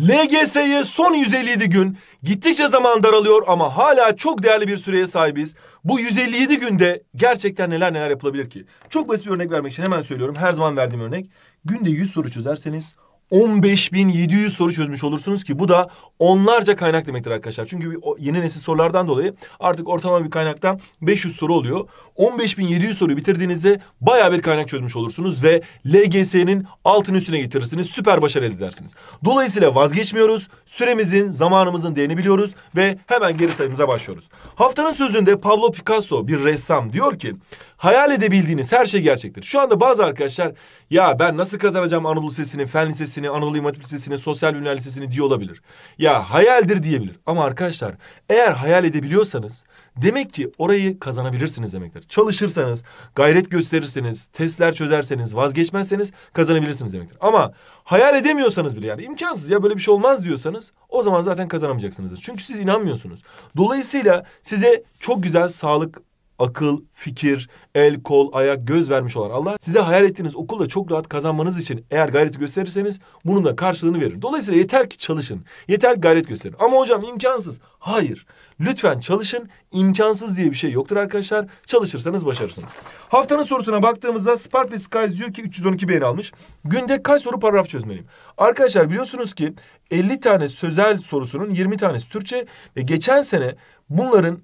LGS'ye son 157 gün gittikçe zaman daralıyor ama hala çok değerli bir süreye sahibiz. Bu 157 günde gerçekten neler neler yapılabilir ki? Çok basit bir örnek vermek için hemen söylüyorum. Her zaman verdiğim örnek. Günde 100 soru çözerseniz 15.700 soru çözmüş olursunuz ki bu da onlarca kaynak demektir arkadaşlar. Çünkü yeni nesil sorulardan dolayı artık ortalama bir kaynaktan 500 soru oluyor. 15.700 soruyu bitirdiğinizde baya bir kaynak çözmüş olursunuz ve LGS'nin altın üstüne getirirsiniz. Süper başarı elde edersiniz. Dolayısıyla vazgeçmiyoruz. Süremizin, zamanımızın değerini biliyoruz ve hemen geri sayımıza başlıyoruz. Haftanın sözünde Pablo Picasso bir ressam diyor ki hayal edebildiğiniz her şey gerçektir. Şu anda bazı arkadaşlar ya ben nasıl kazanacağım Anadolu Lisesi'ni, Fen Lisesi'ni, Anadolu İmam Lisesi'ni, Sosyal Bilimler Lisesi'ni diye olabilir. Ya hayaldir diyebilir. Ama arkadaşlar eğer hayal edebiliyorsanız demek ki orayı kazanabilirsiniz demektir. Çalışırsanız, gayret gösterirseniz, testler çözerseniz, vazgeçmezseniz kazanabilirsiniz demektir. Ama hayal edemiyorsanız bile yani imkansız ya böyle bir şey olmaz diyorsanız o zaman zaten kazanamayacaksınız. Çünkü siz inanmıyorsunuz. Dolayısıyla size çok güzel sağlık akıl, fikir, el, kol, ayak, göz vermiş olan Allah size hayal ettiğiniz okulda çok rahat kazanmanız için eğer gayreti gösterirseniz bunun da karşılığını verir. Dolayısıyla yeter ki çalışın. Yeter ki gayret gösterin. Ama hocam imkansız. Hayır. Lütfen çalışın. İmkansız diye bir şey yoktur arkadaşlar. Çalışırsanız başarırsınız. Haftanın sorusuna baktığımızda Spartly Skies diyor ki 312 beğeni almış. Günde kaç soru paragraf çözmeliyim? Arkadaşlar biliyorsunuz ki 50 tane sözel sorusunun 20 tanesi Türkçe ve geçen sene bunların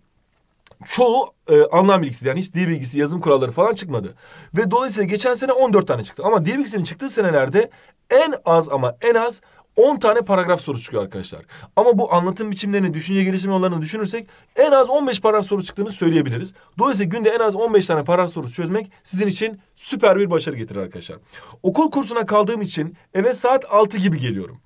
çoğu e, anlam bilgisi yani hiç dil bilgisi, yazım kuralları falan çıkmadı. Ve dolayısıyla geçen sene 14 tane çıktı. Ama dil bilgisinin çıktığı senelerde en az ama en az 10 tane paragraf soru çıkıyor arkadaşlar. Ama bu anlatım biçimlerini, düşünce gelişim yollarını düşünürsek en az 15 paragraf soru çıktığını söyleyebiliriz. Dolayısıyla günde en az 15 tane paragraf sorusu çözmek sizin için süper bir başarı getirir arkadaşlar. Okul kursuna kaldığım için eve saat 6 gibi geliyorum.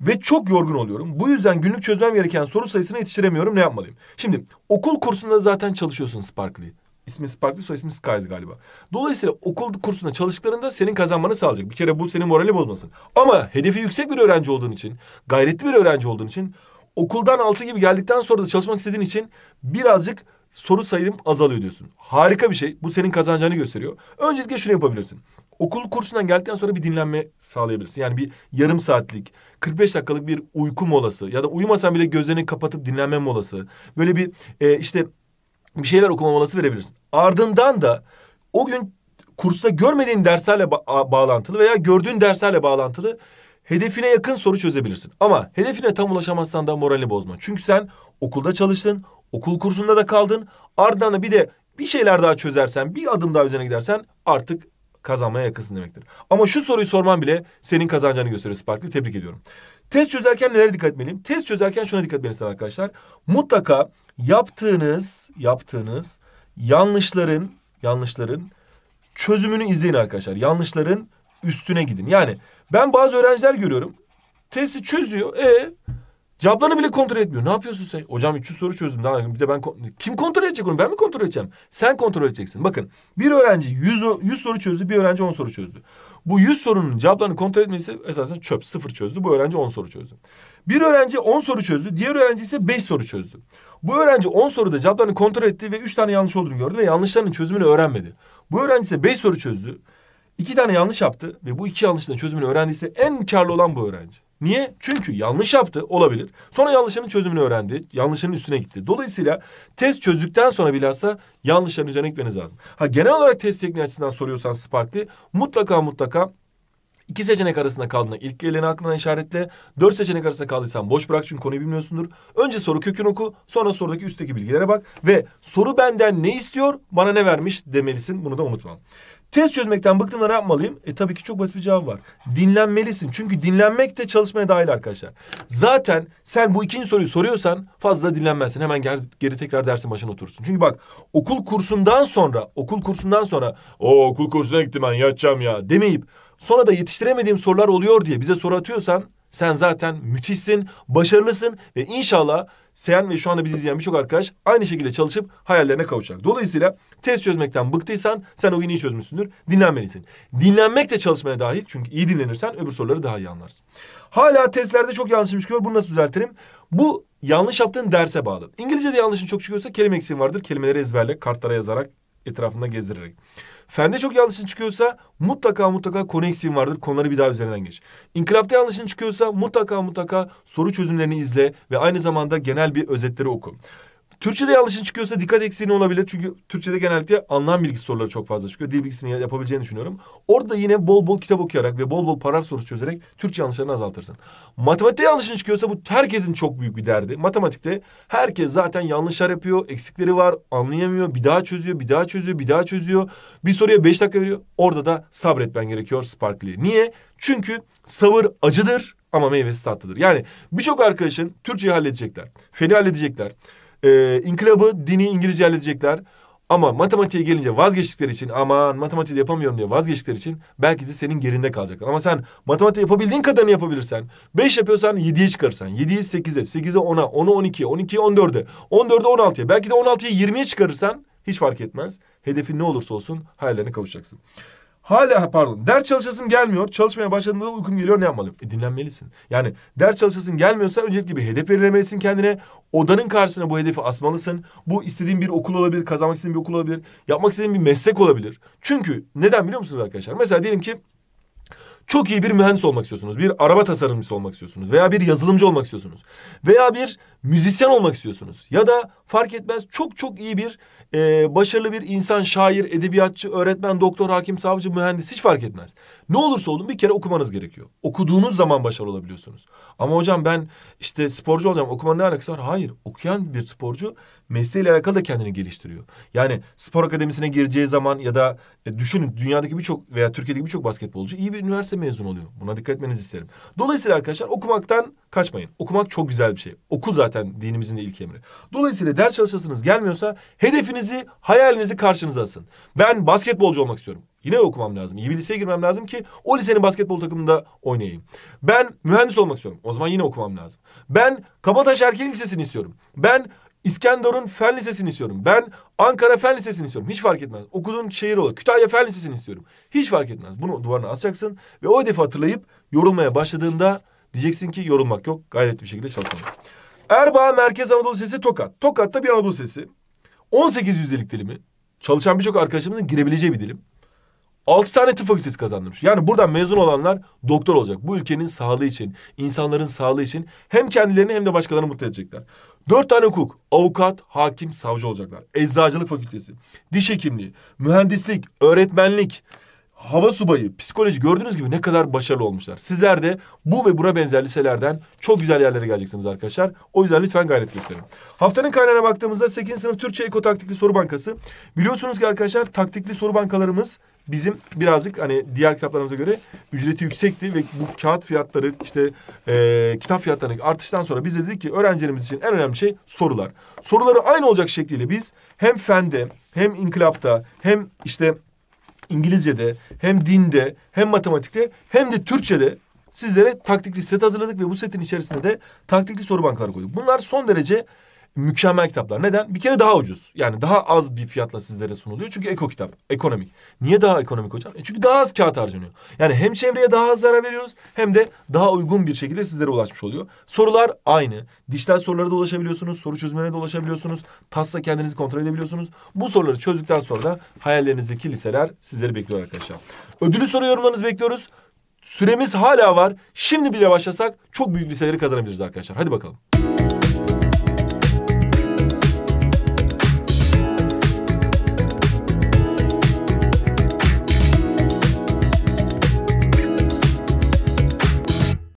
Ve çok yorgun oluyorum. Bu yüzden günlük çözmem gereken soru sayısına yetiştiremiyorum. Ne yapmalıyım? Şimdi okul kursunda zaten çalışıyorsun Sparkly. İsmi Sparkly, soy ismi Skies galiba. Dolayısıyla okul kursunda çalıştıklarında senin kazanmanı sağlayacak. Bir kere bu senin morali bozmasın. Ama hedefi yüksek bir öğrenci olduğun için, gayretli bir öğrenci olduğun için... ...okuldan altı gibi geldikten sonra da çalışmak istediğin için birazcık soru sayım azalıyor diyorsun. Harika bir şey. Bu senin kazanacağını gösteriyor. Öncelikle şunu yapabilirsin. Okul kursundan geldikten sonra bir dinlenme sağlayabilirsin. Yani bir yarım saatlik, 45 dakikalık bir uyku molası ya da uyumasan bile gözlerini kapatıp dinlenme molası. Böyle bir e, işte bir şeyler okuma molası verebilirsin. Ardından da o gün kursta görmediğin derslerle ba- bağlantılı veya gördüğün derslerle bağlantılı hedefine yakın soru çözebilirsin. Ama hedefine tam ulaşamazsan da moralini bozma. Çünkü sen okulda çalıştın, okul kursunda da kaldın. Ardından da bir de bir şeyler daha çözersen, bir adım daha üzerine gidersen artık kazanmaya yakınsın demektir. Ama şu soruyu sorman bile senin kazanacağını gösteriyor Spark'ta. Tebrik ediyorum. Test çözerken nelere dikkat etmeliyim? Test çözerken şuna dikkat etmelisiniz arkadaşlar. Mutlaka yaptığınız, yaptığınız yanlışların, yanlışların çözümünü izleyin arkadaşlar. Yanlışların üstüne gidin. Yani ben bazı öğrenciler görüyorum. Testi çözüyor. E ee, Cevaplarını bile kontrol etmiyor. Ne yapıyorsun sen? Hocam 300 soru çözdüm. Daha bir de ben kim kontrol edecek onu? Ben mi kontrol edeceğim? Sen kontrol edeceksin. Bakın bir öğrenci 100, 100 soru çözdü, bir öğrenci 10 soru çözdü. Bu 100 sorunun cevaplarını kontrol etmesi esasen çöp. Sıfır çözdü. Bu öğrenci 10 soru çözdü. Bir öğrenci 10 soru çözdü. Diğer öğrenci ise 5 soru çözdü. Bu öğrenci 10 soruda cevaplarını kontrol etti ve 3 tane yanlış olduğunu gördü ve yanlışların çözümünü öğrenmedi. Bu öğrenci ise 5 soru çözdü. 2 tane yanlış yaptı ve bu iki yanlışların çözümünü öğrendiyse en karlı olan bu öğrenci. Niye? Çünkü yanlış yaptı olabilir. Sonra yanlışının çözümünü öğrendi. Yanlışının üstüne gitti. Dolayısıyla test çözdükten sonra bilhassa yanlışların üzerine gitmeniz lazım. Ha genel olarak test tekniği açısından soruyorsan Spark'li mutlaka mutlaka iki seçenek arasında kaldığında ilk geleni aklına işaretle. Dört seçenek arasında kaldıysan boş bırak çünkü konuyu bilmiyorsundur. Önce soru kökünü oku sonra sorudaki üstteki bilgilere bak. Ve soru benden ne istiyor bana ne vermiş demelisin bunu da unutma. Test çözmekten bıktım da ne yapmalıyım? E tabii ki çok basit bir cevap var. Dinlenmelisin. Çünkü dinlenmek de çalışmaya dahil arkadaşlar. Zaten sen bu ikinci soruyu soruyorsan fazla dinlenmezsin. Hemen geri, geri tekrar dersin başına oturursun. Çünkü bak okul kursundan sonra, okul kursundan sonra... ...o okul kursuna gittim ben yatacağım ya demeyip... ...sonra da yetiştiremediğim sorular oluyor diye bize soru atıyorsan... Sen zaten müthişsin, başarılısın ve inşallah sen ve şu anda bizi izleyen birçok arkadaş aynı şekilde çalışıp hayallerine kavuşacak. Dolayısıyla test çözmekten bıktıysan sen o gün iyi çözmüşsündür. Dinlenmelisin. Dinlenmek de çalışmaya dahil. Çünkü iyi dinlenirsen öbür soruları daha iyi anlarsın. Hala testlerde çok yanlışmış çıkıyor. Bunu nasıl düzeltirim? Bu yanlış yaptığın derse bağlı. İngilizce'de yanlışın çok çıkıyorsa kelime eksiğin vardır. Kelimeleri ezberle, kartlara yazarak, etrafında gezdirerek. Fende çok yanlışın çıkıyorsa mutlaka mutlaka konu eksiğin vardır. Konuları bir daha üzerinden geç. İnkılapta yanlışın çıkıyorsa mutlaka mutlaka soru çözümlerini izle ve aynı zamanda genel bir özetleri oku. Türkçe'de yanlışın çıkıyorsa dikkat eksiğinin olabilir. Çünkü Türkçe'de genellikle anlam bilgisi soruları çok fazla çıkıyor. Dil bilgisini yapabileceğini düşünüyorum. Orada yine bol bol kitap okuyarak ve bol bol paragraf sorusu çözerek Türkçe yanlışlarını azaltırsın. Matematikte yanlışın çıkıyorsa bu herkesin çok büyük bir derdi. Matematikte herkes zaten yanlışlar yapıyor. Eksikleri var. Anlayamıyor. Bir daha çözüyor. Bir daha çözüyor. Bir daha çözüyor. Bir soruya beş dakika veriyor. Orada da sabretmen gerekiyor Sparkly'e. Niye? Çünkü sabır acıdır ama meyvesi tatlıdır. Yani birçok arkadaşın Türkçeyi halledecekler. Feni halledecekler. E, inkılabı, dini İngilizce halledecekler. Ama matematiğe gelince vazgeçtikleri için aman matematiği yapamıyorum diye vazgeçtikleri için belki de senin gerinde kalacaklar. Ama sen matematik yapabildiğin kadarını yapabilirsen beş yapıyorsan yediye çıkarırsan yediyi sekize, sekize ona, ona on ikiye, on ikiye on dörde, on dörde on altıya belki de on altıya yirmiye çıkarırsan hiç fark etmez. Hedefin ne olursa olsun hayallerine kavuşacaksın. Hala pardon ders çalışasın gelmiyor. Çalışmaya başladığımda uykum geliyor ne yapmalıyım? E, dinlenmelisin. Yani ders çalışasın gelmiyorsa öncelikle bir hedef belirlemelisin kendine. Odanın karşısına bu hedefi asmalısın. Bu istediğin bir okul olabilir, kazanmak istediğin bir okul olabilir. Yapmak istediğin bir meslek olabilir. Çünkü neden biliyor musunuz arkadaşlar? Mesela diyelim ki çok iyi bir mühendis olmak istiyorsunuz. Bir araba tasarımcısı olmak istiyorsunuz. Veya bir yazılımcı olmak istiyorsunuz. Veya bir müzisyen olmak istiyorsunuz. Ya da fark etmez çok çok iyi bir e, başarılı bir insan, şair, edebiyatçı, öğretmen, doktor, hakim, savcı, mühendis hiç fark etmez. Ne olursa olun bir kere okumanız gerekiyor. Okuduğunuz zaman başarılı olabiliyorsunuz. Ama hocam ben işte sporcu olacağım okumanın ne alakası var? Hayır okuyan bir sporcu mesleğiyle alakalı da kendini geliştiriyor. Yani spor akademisine gireceği zaman ya da e, düşünün dünyadaki birçok veya Türkiye'deki birçok basketbolcu iyi bir üniversite mezunu oluyor. Buna dikkat etmenizi isterim. Dolayısıyla arkadaşlar okumaktan kaçmayın. Okumak çok güzel bir şey. Oku zaten dinimizin de ilk emri. Dolayısıyla ders çalışasınız gelmiyorsa hedefinizi, hayalinizi karşınıza asın. Ben basketbolcu olmak istiyorum. Yine okumam lazım. İyi bir liseye girmem lazım ki o lisenin basketbol takımında oynayayım. Ben mühendis olmak istiyorum. O zaman yine okumam lazım. Ben Kabataş Erkek Lisesi'ni istiyorum. Ben İskenderun Fen Lisesi'ni istiyorum. Ben Ankara Fen Lisesi'ni istiyorum. Hiç fark etmez. Okuduğun şehir olur. Kütahya Fen Lisesi'ni istiyorum. Hiç fark etmez. Bunu duvarına asacaksın ve o hedefi hatırlayıp yorulmaya başladığında diyeceksin ki yorulmak yok. Gayretli bir şekilde çalışmak. Erbaa Merkez Anadolu Lisesi Tokat. Tokat'ta bir Anadolu Lisesi. 18 yüzdelik dilimi. Çalışan birçok arkadaşımızın girebileceği bir dilim. Altı tane tıp fakültesi kazandırmış. Yani buradan mezun olanlar doktor olacak. Bu ülkenin sağlığı için, insanların sağlığı için hem kendilerini hem de başkalarını mutlu edecekler. Dört tane hukuk. Avukat, hakim, savcı olacaklar. Eczacılık fakültesi. Diş hekimliği, mühendislik, öğretmenlik, hava subayı, psikoloji gördüğünüz gibi ne kadar başarılı olmuşlar. Sizler de bu ve buna benzer liselerden çok güzel yerlere geleceksiniz arkadaşlar. O yüzden lütfen gayret gösterin. Haftanın kaynağına baktığımızda 8. sınıf Türkçe Eko Taktikli Soru Bankası. Biliyorsunuz ki arkadaşlar taktikli soru bankalarımız bizim birazcık hani diğer kitaplarımıza göre ücreti yüksekti ve bu kağıt fiyatları işte e, kitap fiyatlarındaki artıştan sonra biz de dedik ki öğrencilerimiz için en önemli şey sorular. Soruları aynı olacak şekliyle biz hem fende hem inkılapta hem işte İngilizce'de hem dinde hem matematikte hem de Türkçe'de sizlere taktikli set hazırladık ve bu setin içerisinde de taktikli soru bankları koyduk. Bunlar son derece mükemmel kitaplar. Neden? Bir kere daha ucuz. Yani daha az bir fiyatla sizlere sunuluyor. Çünkü eko kitap, ekonomik. Niye daha ekonomik hocam? E çünkü daha az kağıt harcanıyor. Yani hem çevreye daha az zarar veriyoruz hem de daha uygun bir şekilde sizlere ulaşmış oluyor. Sorular aynı. Dijital sorulara da ulaşabiliyorsunuz, soru çözümlerine de ulaşabiliyorsunuz. TAS'la kendinizi kontrol edebiliyorsunuz. Bu soruları çözdükten sonra da hayallerinizdeki liseler sizleri bekliyor arkadaşlar. Ödülü soru yorumlarınızı bekliyoruz. Süremiz hala var. Şimdi bile başlasak çok büyük liseleri kazanabiliriz arkadaşlar. Hadi bakalım.